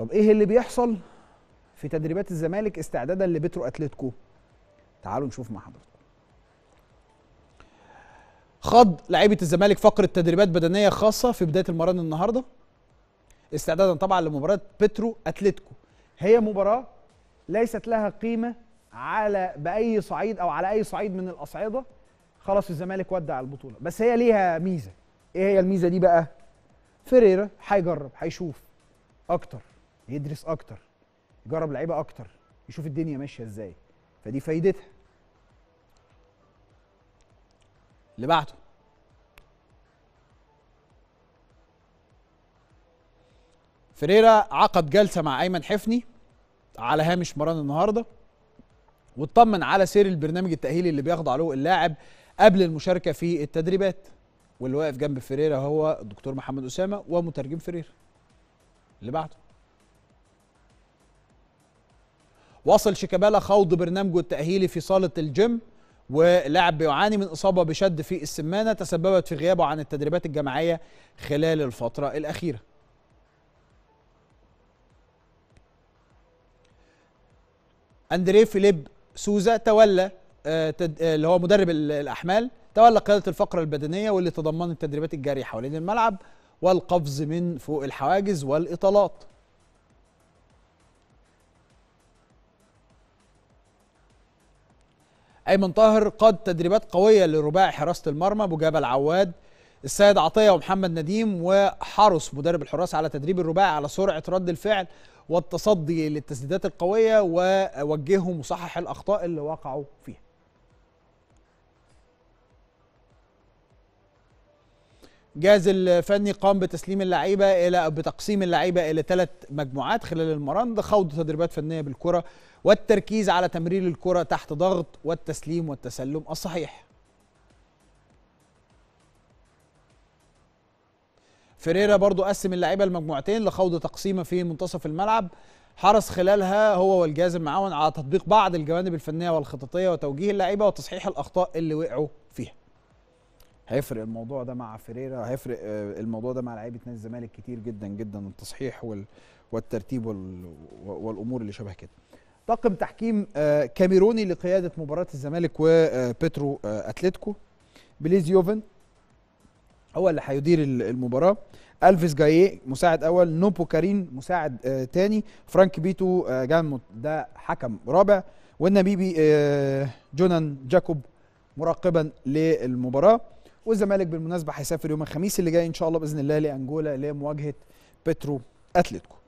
طب ايه اللي بيحصل في تدريبات الزمالك استعدادا لبترو اتلتيكو تعالوا نشوف مع حضرتك خض لعيبه الزمالك فقره تدريبات بدنيه خاصه في بدايه المران النهارده استعدادا طبعا لمباراه بترو اتلتيكو هي مباراه ليست لها قيمه على باي صعيد او على اي صعيد من الاصعده خلاص الزمالك ودع البطوله بس هي ليها ميزه ايه هي الميزه دي بقى فيريرا هيجرب هيشوف اكتر يدرس اكتر يجرب لعيبه اكتر يشوف الدنيا ماشيه ازاي فدي فايدتها اللي بعده فريرا عقد جلسه مع ايمن حفني على هامش مران النهارده واطمن على سير البرنامج التاهيلي اللي بيخضع له اللاعب قبل المشاركه في التدريبات واللي واقف جنب فريرا هو الدكتور محمد اسامه ومترجم فريرا اللي بعده واصل شيكابالا خوض برنامجه التأهيلي في صالة الجيم ولاعب بيعاني من إصابة بشد في السمانة تسببت في غيابه عن التدريبات الجماعية خلال الفترة الأخيرة أندريه فيليب سوزا تولى آه، آه، اللي هو مدرب الأحمال تولى قيادة الفقرة البدنية واللي تضمنت تدريبات الجري حوالين الملعب والقفز من فوق الحواجز والإطالات ايمن طاهر قاد تدريبات قويه لرباعي حراسه المرمى بجبل عواد السيد عطيه ومحمد نديم وحرص مدرب الحراس على تدريب الرباعي على سرعه رد الفعل والتصدي للتسديدات القويه ووجههم وصحح الاخطاء اللي وقعوا فيها الجهاز الفني قام بتسليم اللعيبه الى بتقسيم اللعيبه الى ثلاث مجموعات خلال المران خوض تدريبات فنيه بالكره والتركيز على تمرير الكره تحت ضغط والتسليم والتسلم الصحيح. فيريرا برضو قسم اللعيبه لمجموعتين لخوض تقسيمه في منتصف الملعب حرص خلالها هو والجهاز المعاون على تطبيق بعض الجوانب الفنيه والخططيه وتوجيه اللعيبه وتصحيح الاخطاء اللي وقعوا فيها. هيفرق الموضوع ده مع فيريرا هيفرق آه، الموضوع ده مع لعيبه نادي الزمالك كتير جدا جدا التصحيح وال والترتيب وال والامور اللي شبه كده طاقم تحكيم آه، كاميروني لقياده مباراه الزمالك وبيترو آه، اتلتيكو بليز يوفن هو اللي هيدير المباراه الفيس جاي مساعد اول نوبو كارين مساعد تاني فرانك بيتو جاموت ده حكم رابع والنبيبي جونان جاكوب مراقبا للمباراه والزمالك بالمناسبه هيسافر يوم الخميس اللي جاي ان شاء الله باذن الله لانجولا لمواجهه بترو اتلتيكو